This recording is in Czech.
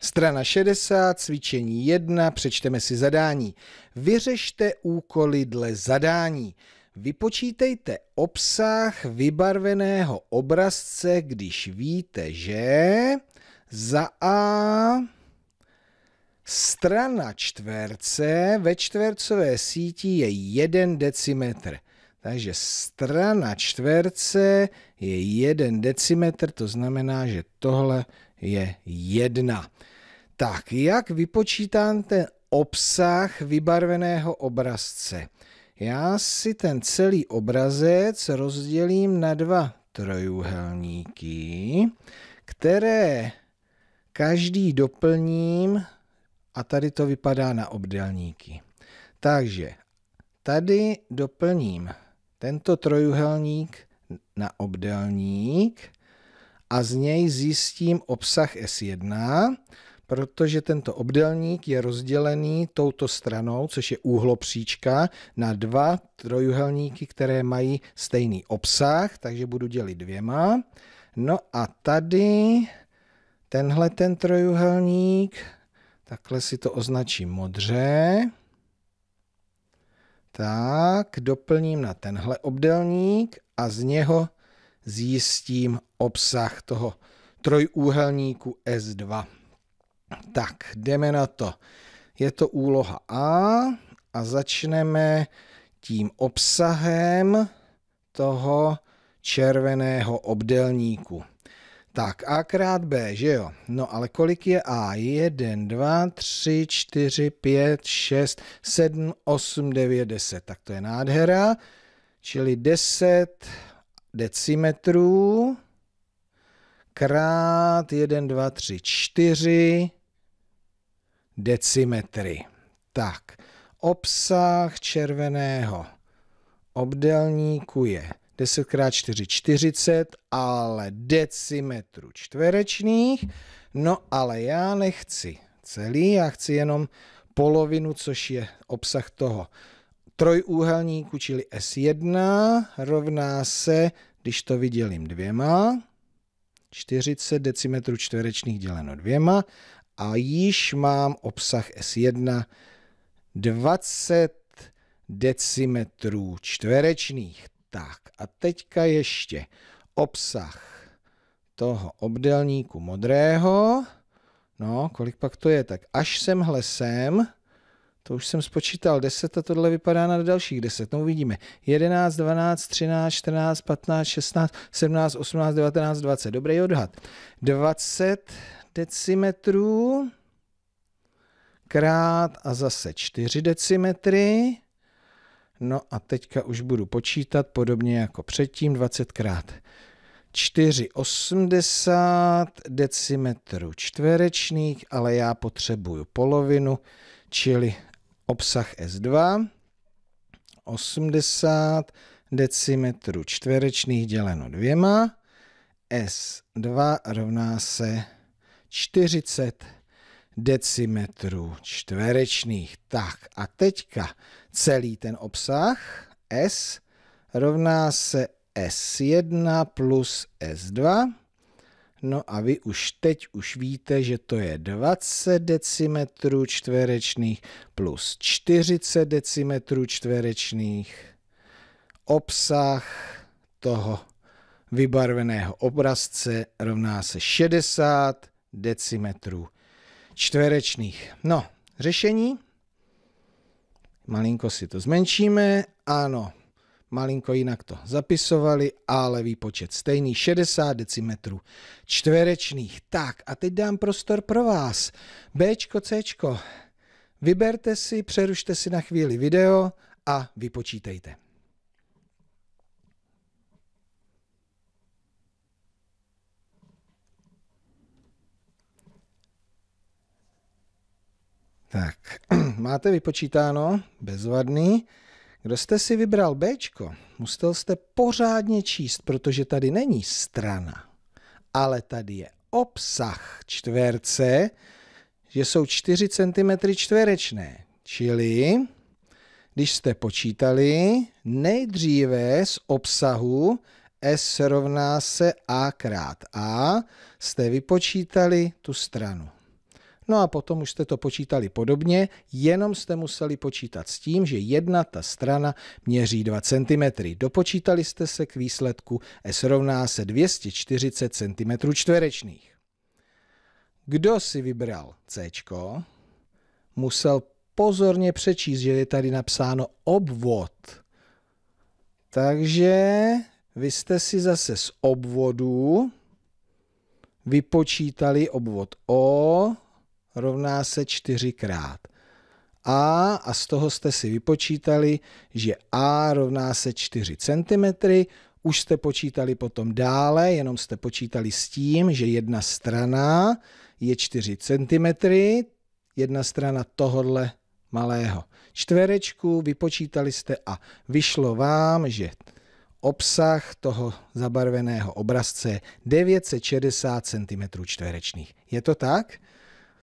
Strana 60, cvičení 1, přečteme si zadání. Vyřešte úkoly dle zadání. Vypočítejte obsah vybarveného obrazce, když víte, že za A strana čtverce ve čtvercové síti je 1 decimetr. Takže strana čtverce je 1 decimetr, to znamená, že tohle je 1. Tak, jak vypočítám ten obsah vybarveného obrazce? Já si ten celý obrazec rozdělím na dva trojuhelníky, které každý doplním a tady to vypadá na obdelníky. Takže tady doplním tento trojuhelník na obdelník a z něj zjistím obsah S1, protože tento obdelník je rozdělený touto stranou, což je úhlopříčka, na dva trojuhelníky, které mají stejný obsah, takže budu dělit dvěma. No a tady tenhle ten trojuhelník, takhle si to označím modře. Tak, doplním na tenhle obdelník a z něho zjistím obsah toho trojúhelníku S2. Tak, jdeme na to. Je to úloha A a začneme tím obsahem toho červeného obdelníku. Tak, A krát B, že jo? No ale kolik je A? 1, 2, 3, 4, 5, 6, 7, 8, 9, 10. Tak to je nádhera, čili 10 decimetrů krát 1, 2, 3, 4 decimetry. Tak, obsah červeného obdelníku je 10 krát 4 40, ale decimetru čtverečných. No ale já nechci celý, já chci jenom polovinu, což je obsah toho trojúhelníku, čili S1 rovná se, když to vydělím dvěma, 40 decimetrů čtverečných děleno dvěma a již mám obsah S1 20 decimetrů čtverečných. Tak a teďka ještě obsah toho obdelníku modrého. No, kolik pak to je? Tak až semhle sem to už jsem spočítal 10 a tohle vypadá na dalších 10. No uvidíme. 11, 12, 13, 14, 15, 16, 17, 18, 19, 20. Dobrý odhad. 20 decimetrů krát a zase 4 decimetry. No a teďka už budu počítat podobně jako předtím 20 krát. 4,80 decimetrů čtverečných, ale já potřebuju polovinu, čili obsah S2, 80 decimetrů čtverečných děleno dvěma, S2 rovná se 40 decimetrů čtverečných. Tak a teďka celý ten obsah S rovná se S1 plus S2 No a vy už teď už víte, že to je 20 decimetrů čtverečných plus 40 decimetrů čtverečných. Obsah toho vybarveného obrazce rovná se 60 decimetrů čtverečných. No, řešení. Malinko si to zmenšíme. Ano, malinko jinak to zapisovali, ale výpočet stejný, 60 decimetrů čtverečných. Tak a teď dám prostor pro vás. Bčko, Cčko, vyberte si, přerušte si na chvíli video a vypočítejte. Tak, máte vypočítáno, bezvadný. Kdo jste si vybral B, musel jste pořádně číst, protože tady není strana, ale tady je obsah čtverce, že jsou 4 cm čtverečné. Čili, když jste počítali, nejdříve z obsahu S rovná se A krát A, jste vypočítali tu stranu. No a potom už jste to počítali podobně, jenom jste museli počítat s tím, že jedna ta strana měří 2 cm. Dopočítali jste se k výsledku S rovná se 240 cm čtverečných. Kdo si vybral C? Musel pozorně přečíst, že je tady napsáno obvod. Takže vy jste si zase z obvodu vypočítali obvod O, rovná se 4 krát a a z toho jste si vypočítali, že a rovná se 4 cm, už jste počítali potom dále, jenom jste počítali s tím, že jedna strana je 4 cm, jedna strana tohodle malého čtverečku, vypočítali jste a vyšlo vám, že obsah toho zabarveného obrazce je 960 cm čtverečných. Je to tak?